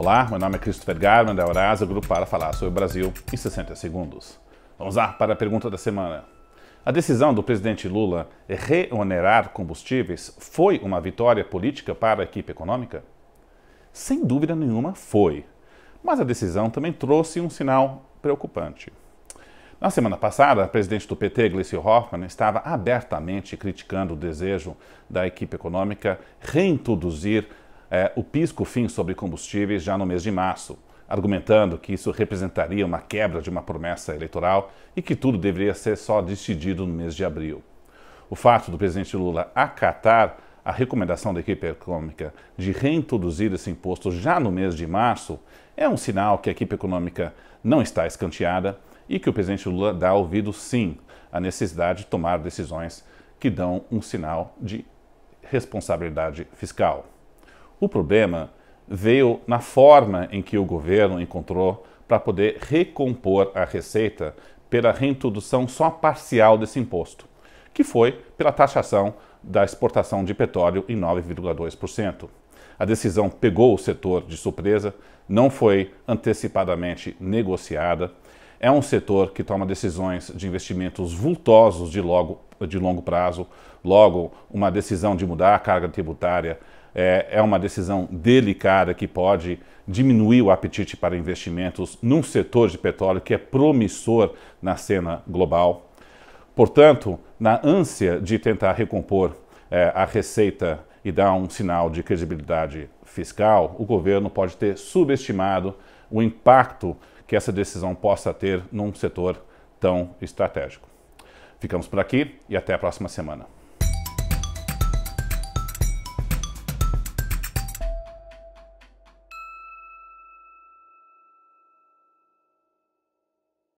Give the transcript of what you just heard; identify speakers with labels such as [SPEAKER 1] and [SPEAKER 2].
[SPEAKER 1] Olá, meu nome é Christopher Garman, da Eurasa, grupo para falar sobre o Brasil em 60 segundos. Vamos lá para a pergunta da semana. A decisão do presidente Lula é reonerar combustíveis foi uma vitória política para a equipe econômica? Sem dúvida nenhuma foi. Mas a decisão também trouxe um sinal preocupante. Na semana passada, a presidente do PT, Gleisi Hoffmann, estava abertamente criticando o desejo da equipe econômica reintroduzir é, o pisco fim sobre combustíveis já no mês de março, argumentando que isso representaria uma quebra de uma promessa eleitoral e que tudo deveria ser só decidido no mês de abril. O fato do presidente Lula acatar a recomendação da equipe econômica de reintroduzir esse imposto já no mês de março é um sinal que a equipe econômica não está escanteada e que o presidente Lula dá ouvido sim à necessidade de tomar decisões que dão um sinal de responsabilidade fiscal. O problema veio na forma em que o governo encontrou para poder recompor a receita pela reintrodução só parcial desse imposto, que foi pela taxação da exportação de petróleo em 9,2%. A decisão pegou o setor de surpresa, não foi antecipadamente negociada é um setor que toma decisões de investimentos vultosos de, logo, de longo prazo. Logo, uma decisão de mudar a carga tributária é, é uma decisão delicada que pode diminuir o apetite para investimentos num setor de petróleo que é promissor na cena global. Portanto, na ânsia de tentar recompor é, a receita e dá um sinal de credibilidade fiscal, o governo pode ter subestimado o impacto que essa decisão possa ter num setor tão estratégico. Ficamos por aqui e até a próxima semana.